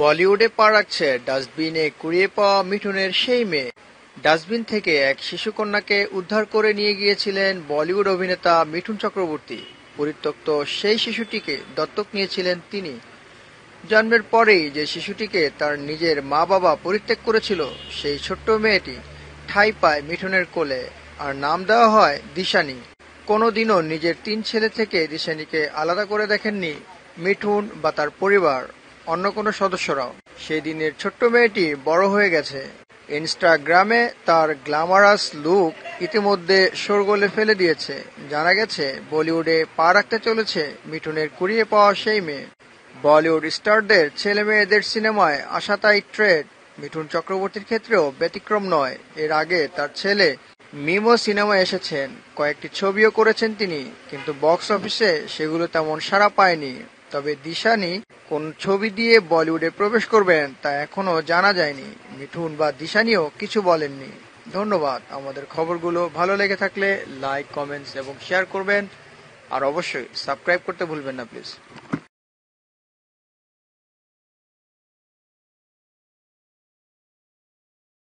বলিউডে পা রাখছে ডাস্টবিনে কুড়িয়ে পাওয়া মিঠুনের সেই মেয়ে ডাস্টবিন থেকে এক শিশুকন্যাকে উদ্ধার করে নিয়ে গিয়েছিলেন বলিউড অভিনেতা মিঠুন চক্রবর্তী পরিত্যক্ত সেই শিশুটিকে দত্তক নিয়েছিলেন তিনি জন্মের পরেই যে শিশুটিকে তার নিজের মা বাবা পরিত্যাগ করেছিল সেই ছোট্ট মেয়েটি ঠাই পায় মিঠুনের কোলে আর নাম দেওয়া হয় দিশানি কোনোদিনও নিজের তিন ছেলে থেকে দিশানিকে আলাদা করে দেখেননি মিঠুন বা তার পরিবার অন্য কোনো সদস্যরাও সেই দিনের ছোট্ট মেয়েটি বড় হয়ে গেছে ইনস্টাগ্রামে তার গ্ল্যামারাস লুক ইতিমধ্যে শোরগোলে ফেলে দিয়েছে জানা গেছে বলিউডে পা রাখতে চলেছে মিঠুনের কুড়িয়ে পাওয়া সেই মেয়ে বলিউড স্টারদের ছেলে মেয়েদের সিনেমায় আসা তাই ট্রেড মিঠুন চক্রবর্তীর ক্ষেত্রেও ব্যতিক্রম নয় এর আগে তার ছেলে মিমো সিনেমায় এসেছেন কয়েকটি ছবিও করেছেন তিনি কিন্তু বক্স অফিসে সেগুলো তেমন সাড়া পায়নি তবে দিশানি কোন ছবি দিয়ে বলিউডে প্রবেশ করবেন তা এখনো জানা যায়নি মিঠুন বা দিশানিও কিছু বলেননি ধন্যবাদ আমাদের খবরগুলো ভালো লেগে থাকলে লাইক কমেন্টস এবং শেয়ার করবেন আর অবশ্যই সাবস্ক্রাইব করতে ভুলবেন না প্লিজ